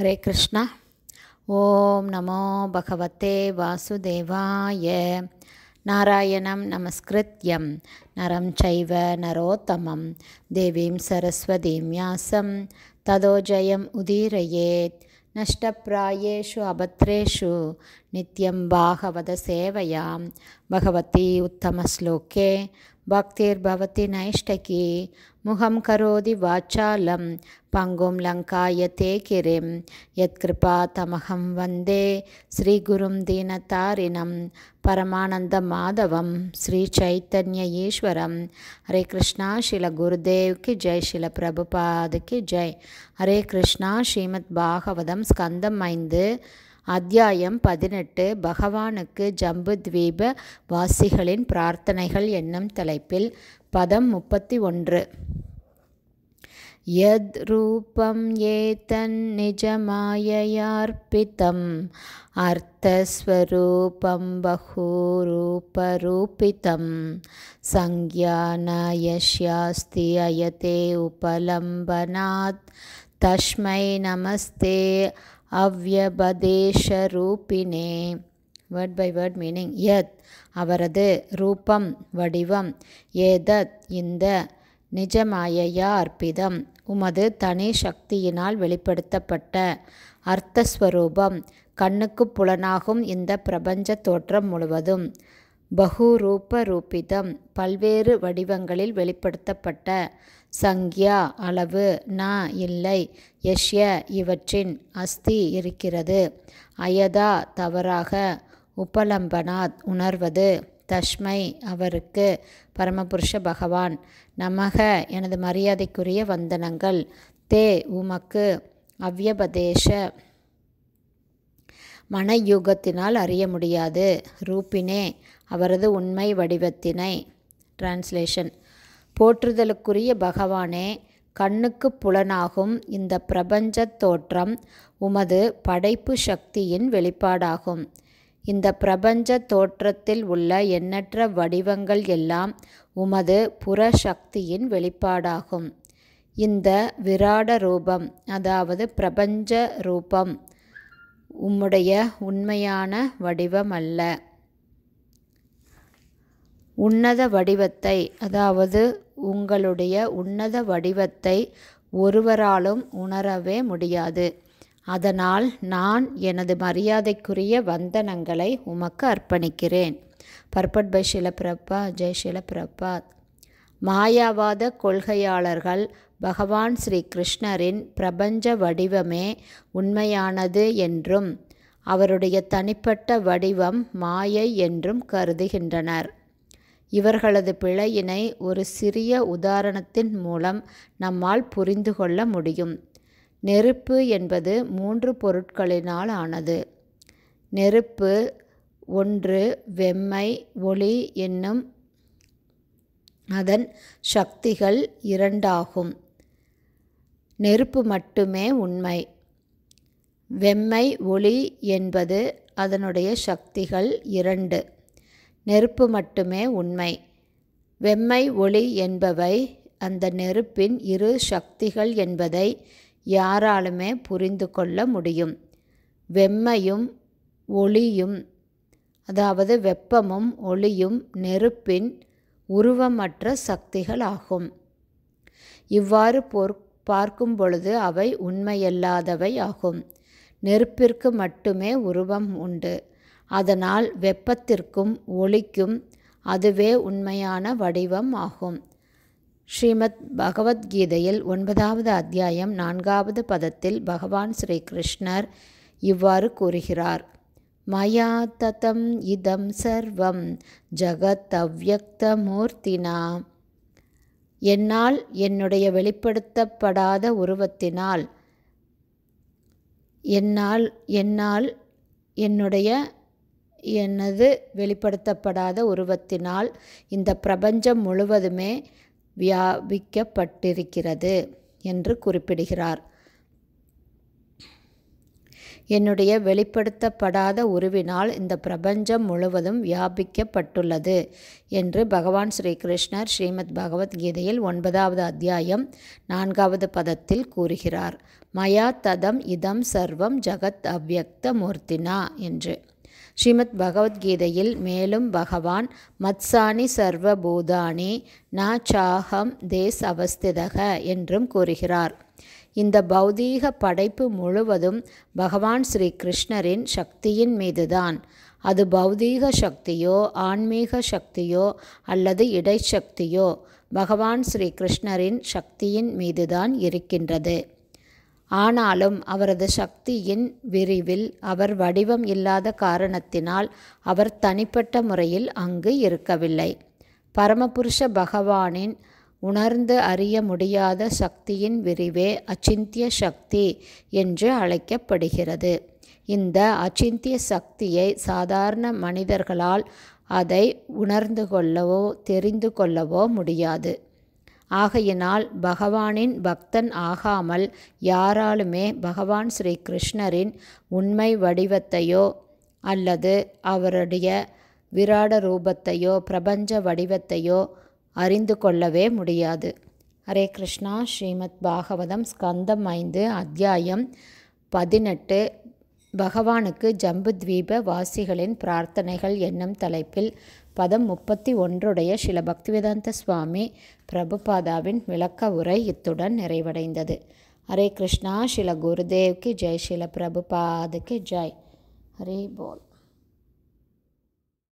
हरे कृष्ण ॐ नमो भगवते वासुदेवाय नारायणं नमस्कृत्यं नरं चैव नरोत्तमं देवीं ततो जयम् उदीरयेत् नष्टप्रायेषु अभद्रेषु नित्यं भागवदसेवयां भगवती उत्तमश्लोके भक्तिर्भवति नैष्टकी मुखं करोति वाचालं पङ्गुं लङ्कायते किरिं यत्कृपा तमहं वन्दे श्रीगुरुं दीनतारिणं परमानन्दमाधवं श्रीचैतन्य ईश्वरं हरे कृष्णा श्रीलगुरुदेव कि जय श्रीलप्रभुपाद कि जय हरे कृष्णा श्रीमद्भागवतं स्कन्दम् ஐந்து அத்தியாயம் பதினெட்டு பகவானுக்கு ஜம்பு துவீப வாசிகளின் பிரார்த்தனைகள் என்னும் தலைப்பில் பதம் முப்பத்தி ஒன்று யத் ரூபம் ஏதன் நிஜமாயார்ப்பிதம் அர்த்தஸ்வரூபம் பகூரூபரூபிதம் சங்கியானயஷ்யாஸ்தி அயதே உபலம்பனாத் தஸ்மை நமஸ்தே அவ்யபதேஷ ரூபினே வேர்ட் பை வேர்ட் மீனிங் எத் அவரது ரூபம் வடிவம் ஏதத் இந்த நிஜமாயையா அர்ப்பிதம் உமது தனி சக்தியினால் வெளிப்படுத்தப்பட்ட அர்த்தஸ்வரூபம் கண்ணுக்கு புலனாகும் இந்த பிரபஞ்ச தோற்றம் முழுவதும் பகுரூப ரூபிதம் பல்வேறு வடிவங்களில் வெளிப்படுத்தப்பட்ட சங்கியா அளவு நா இல்லை யஷ்ய இவற்றின் அஸ்தி இருக்கிறது அயதா தவறாக உபலம்பனாத் உணர்வது தஷ்மை அவருக்கு பரமபுருஷ பகவான் நமக எனது மரியாதைக்குரிய வந்தனங்கள் தே உமக்கு அவ்யபதேச மனயூகத்தினால் அறிய முடியாது ரூபினே அவரது உண்மை வடிவத்தினை டிரான்ஸ்லேஷன் போற்றுதலுக்குரிய பகவானே கண்ணுக்கு புலனாகும் இந்த பிரபஞ்ச தோற்றம் உமது படைப்பு சக்தியின் வெளிப்பாடாகும் இந்த பிரபஞ்ச தோற்றத்தில் உள்ள எண்ணற்ற வடிவங்கள் எல்லாம் உமது புற சக்தியின் வெளிப்பாடாகும் இந்த விராட ரூபம் அதாவது பிரபஞ்ச ரூபம் உம்முடைய உண்மையான வடிவம் அல்ல உன்னத வடிவத்தை அதாவது உங்களுடைய உன்னத வடிவத்தை ஒருவராலும் உணரவே முடியாது அதனால் நான் எனது மரியாதைக்குரிய வந்தனங்களை உமக்கு அர்ப்பணிக்கிறேன் பர்பட் பை ஷிலபிரப்பா ஜெய் ஷிலபிரப்பா மாயாவாத கொள்கையாளர்கள் பகவான் ஸ்ரீ கிருஷ்ணரின் பிரபஞ்ச வடிவமே உண்மையானது என்றும் அவருடைய தனிப்பட்ட வடிவம் மாயை என்றும் கருதுகின்றனர் இவர்களது பிழையினை ஒரு சிறிய உதாரணத்தின் மூலம் நம்மால் புரிந்து கொள்ள முடியும் நெருப்பு என்பது மூன்று பொருட்களினால் ஆனது நெருப்பு ஒன்று வெம்மை ஒளி என்னும் அதன் சக்திகள் இரண்டாகும் நெருப்பு மட்டுமே உண்மை வெம்மை ஒளி என்பது அதனுடைய சக்திகள் இரண்டு நெருப்பு மட்டுமே உண்மை வெம்மை ஒளி என்பவை அந்த நெருப்பின் இரு சக்திகள் என்பதை யாராலுமே புரிந்து கொள்ள முடியும் வெம்மையும் ஒளியும் அதாவது வெப்பமும் ஒளியும் நெருப்பின் உருவமற்ற சக்திகள் ஆகும் இவ்வாறு போர் பார்க்கும் பொழுது அவை உண்மையல்லாதவை ஆகும் நெருப்பிற்கு மட்டுமே உருவம் உண்டு அதனால் வெப்பத்திற்கும் ஒளிக்கும் அதுவே உண்மையான வடிவம் ஆகும் ஸ்ரீமத் பகவத்கீதையில் ஒன்பதாவது அத்தியாயம் நான்காவது பதத்தில் பகவான் ஸ்ரீ கிருஷ்ணர் இவ்வாறு கூறுகிறார் மயா ததம் இதம் சர்வம் ஜகத் அவ்வக்தமூர்த்தினா என்னால் என்னுடைய வெளிப்படுத்தப்படாத உருவத்தினால் என்னால் என்னால் என்னுடைய எனது வெளிப்படுத்தப்படாத உருவத்தினால் இந்த பிரபஞ்சம் முழுவதுமே வியாபிக்கப்பட்டிருக்கிறது என்று குறிப்பிடுகிறார் என்னுடைய வெளிப்படுத்தப்படாத உருவினால் இந்த பிரபஞ்சம் முழுவதும் வியாபிக்கப்பட்டுள்ளது என்று பகவான் ஸ்ரீகிருஷ்ணர் ஸ்ரீமத் பகவத்கீதையில் ஒன்பதாவது அத்தியாயம் நான்காவது பதத்தில் கூறுகிறார் மயா ததம் இதம் சர்வம் ஜகத் அவ்வக்த மூர்த்தினா என்று ஸ்ரீமத் பகவத்கீதையில் மேலும் பகவான் மத்சானி சர்வபூதானி ந சாகம் தேஸ் அவஸ்திதக என்றும் கூறுகிறார் இந்த பௌதீக படைப்பு முழுவதும் பகவான் ஸ்ரீ கிருஷ்ணரின் சக்தியின் மீதுதான் அது பௌதீக சக்தியோ ஆன்மீக சக்தியோ அல்லது இடைச்சக்தியோ பகவான் ஸ்ரீ கிருஷ்ணரின் சக்தியின் மீதுதான் இருக்கின்றது ஆனாலும் அவரது சக்தியின் விரிவில் அவர் வடிவம் இல்லாத காரணத்தினால் அவர் தனிப்பட்ட முறையில் அங்கு இருக்கவில்லை பரமபுருஷ பகவானின் உணர்ந்து அறிய முடியாத சக்தியின் விரிவே அச்சிந்திய சக்தி என்று அழைக்கப்படுகிறது இந்த அச்சிந்திய சக்தியை சாதாரண மனிதர்களால் அதை உணர்ந்து கொள்ளவோ தெரிந்து கொள்ளவோ முடியாது ஆகையினால் பகவானின் பக்தன் ஆகாமல் யாராலுமே பகவான் ஸ்ரீ கிருஷ்ணரின் உண்மை வடிவத்தையோ அல்லது அவருடைய விராட ரூபத்தையோ பிரபஞ்ச வடிவத்தையோ அறிந்து கொள்ளவே முடியாது ஹரே கிருஷ்ணா ஸ்ரீமத் பாகவதம் ஸ்கந்தம் ஐந்து அத்தியாயம் பதினெட்டு பகவானுக்கு ஜம்புத்வீப வாசிகளின் பிரார்த்தனைகள் என்னும் தலைப்பில் பதம் முப்பத்தி ஒன்றுடைய சில பக்திவேதாந்த சுவாமி பிரபுபாதாவின் விளக்க உரை இத்துடன் நிறைவடைந்தது ஹரே கிருஷ்ணா சில குருதேவ்க்கு ஜெய் சில பிரபுபாதுக்கு ஜெய் ஹரே போல்